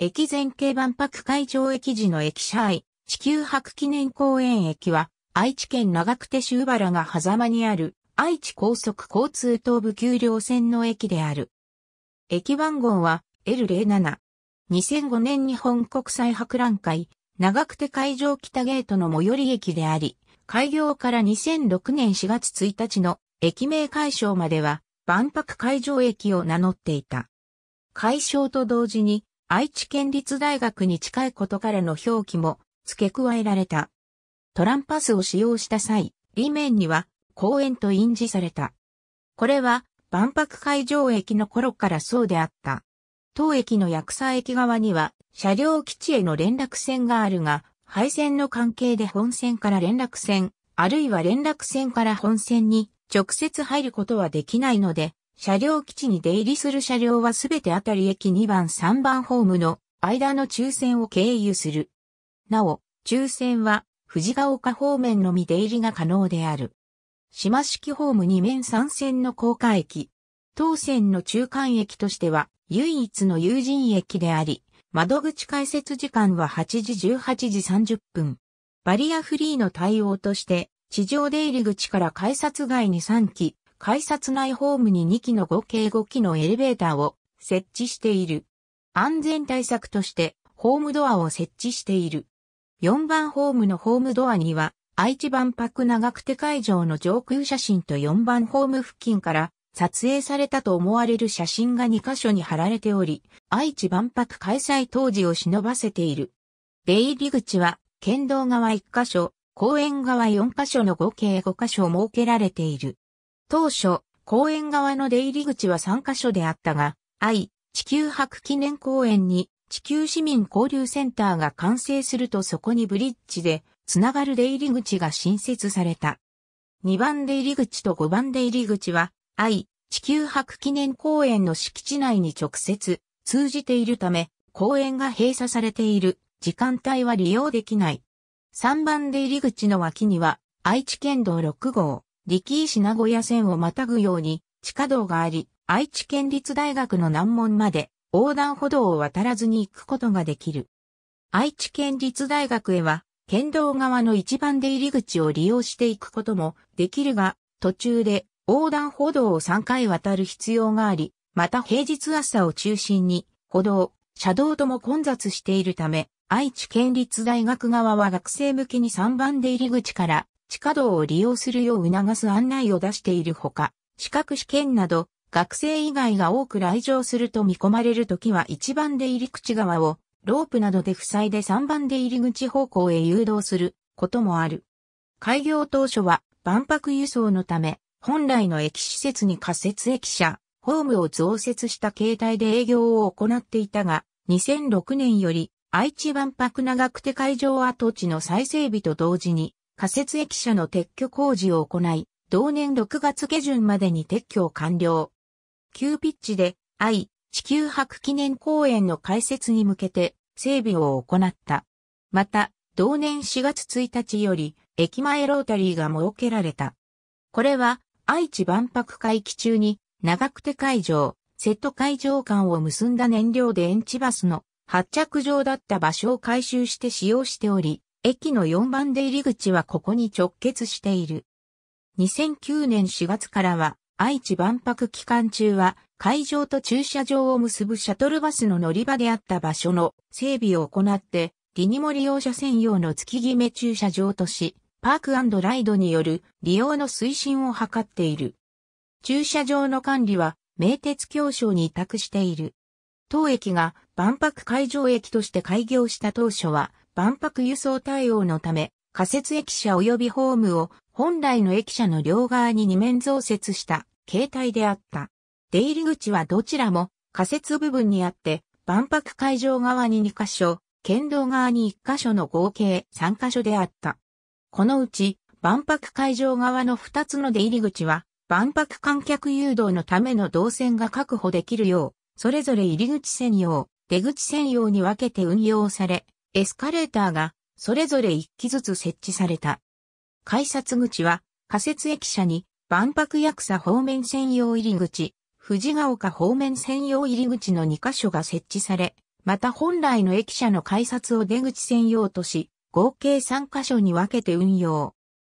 駅前系万博会場駅時の駅舎愛、地球博記念公園駅は、愛知県長久手周原が狭間にある、愛知高速交通東部丘陵線の駅である。駅番号は L07。2005年日本国際博覧会、長久手会場北ゲートの最寄り駅であり、開業から2006年4月1日の駅名解消までは、万博会場駅を名乗っていた。解消と同時に、愛知県立大学に近いことからの表記も付け加えられた。トランパスを使用した際、裏面には公園と印字された。これは万博会場駅の頃からそうであった。当駅の薬草駅側には車両基地への連絡線があるが、配線の関係で本線から連絡線、あるいは連絡線から本線に直接入ることはできないので、車両基地に出入りする車両はすべてあたり駅2番3番ホームの間の抽選を経由する。なお、抽選は藤ヶ丘方面のみ出入りが可能である。島式ホーム2面3線の高架駅。当線の中間駅としては唯一の有人駅であり、窓口開設時間は8時18時30分。バリアフリーの対応として、地上出入り口から改札外に3機、改札内ホームに2機の合計5機のエレベーターを設置している。安全対策としてホームドアを設置している。4番ホームのホームドアには愛知万博長久手会場の上空写真と4番ホーム付近から撮影されたと思われる写真が2カ所に貼られており、愛知万博開催当時を忍ばせている。出入り口は、県道側1カ所、公園側4カ所の合計5カ所設けられている。当初、公園側の出入り口は3カ所であったが、愛、地球博記念公園に地球市民交流センターが完成するとそこにブリッジでつながる出入り口が新設された。2番出入り口と5番出入り口は、愛、地球博記念公園の敷地内に直接通じているため、公園が閉鎖されている時間帯は利用できない。3番出入り口の脇には、愛知県道6号、力石名古屋線をまたぐように地下道があり、愛知県立大学の難問まで横断歩道を渡らずに行くことができる。愛知県立大学へは、県道側の一番出入り口を利用していくこともできるが、途中で横断歩道を3回渡る必要があり、また平日朝を中心に歩道、車道とも混雑しているため、愛知県立大学側は学生向けに3番出入り口から地下道を利用するよう促す案内を出しているほか、資格試験など、学生以外が多く来場すると見込まれるときは1番出入り口側をロープなどで塞いで3番出入り口方向へ誘導することもある。開業当初は万博輸送のため本来の駅施設に仮設駅舎、ホームを増設した形態で営業を行っていたが、2006年より愛知万博長久手会場跡地の再整備と同時に仮設駅舎の撤去工事を行い、同年6月下旬までに撤去を完了。急ピッチで、愛、地球博記念公園の開設に向けて整備を行った。また、同年4月1日より、駅前ロータリーが設けられた。これは、愛知万博会期中に、長久手会場、瀬戸会場間を結んだ燃料で電池バスの発着場だった場所を改修して使用しており、駅の4番出入り口はここに直結している。2009年4月からは、愛知万博期間中は、会場と駐車場を結ぶシャトルバスの乗り場であった場所の整備を行って、リニモ利用者専用の月決め駐車場とし、パークライドによる利用の推進を図っている。駐車場の管理は、名鉄協商に委託している。当駅が万博会場駅として開業した当初は、万博輸送対応のため、仮設駅舎及びホームを本来の駅舎の両側に2面増設した形態であった。出入り口はどちらも仮設部分にあって、万博会場側に2カ所、県道側に1カ所の合計3カ所であった。このうち、万博会場側の2つの出入り口は、万博観客誘導のための動線が確保できるよう、それぞれ入り口専用、出口専用に分けて運用され、エスカレーターがそれぞれ1機ずつ設置された。改札口は仮設駅舎に万博役者方面専用入り口、藤ヶ丘方面専用入り口の2カ所が設置され、また本来の駅舎の改札を出口専用とし、合計3カ所に分けて運用。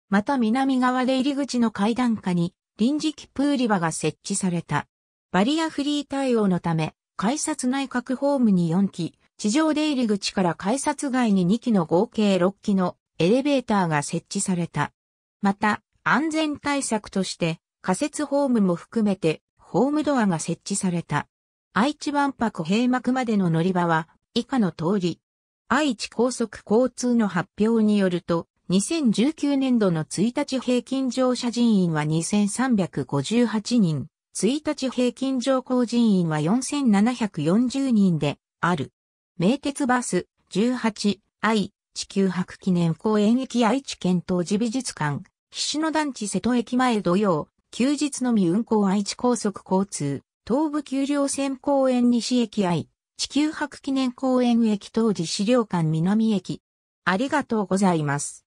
また南側で入り口の階段下に臨時切プ売り場が設置された。バリアフリー対応のため、改札内閣ホームに4機、地上出入り口から改札外に2機の合計6機のエレベーターが設置された。また、安全対策として仮設ホームも含めてホームドアが設置された。愛知万博閉幕までの乗り場は以下の通り。愛知高速交通の発表によると、2019年度の1日平均乗車人員は2358人、1日平均乗降人員は4740人である。名鉄バス1 8愛、地球博記念公園駅愛知県当時美術館、菱野団地瀬戸駅前土曜、休日のみ運行愛知高速交通、東武丘陵線公園西駅愛、地球博記念公園駅当時資料館南駅。ありがとうございます。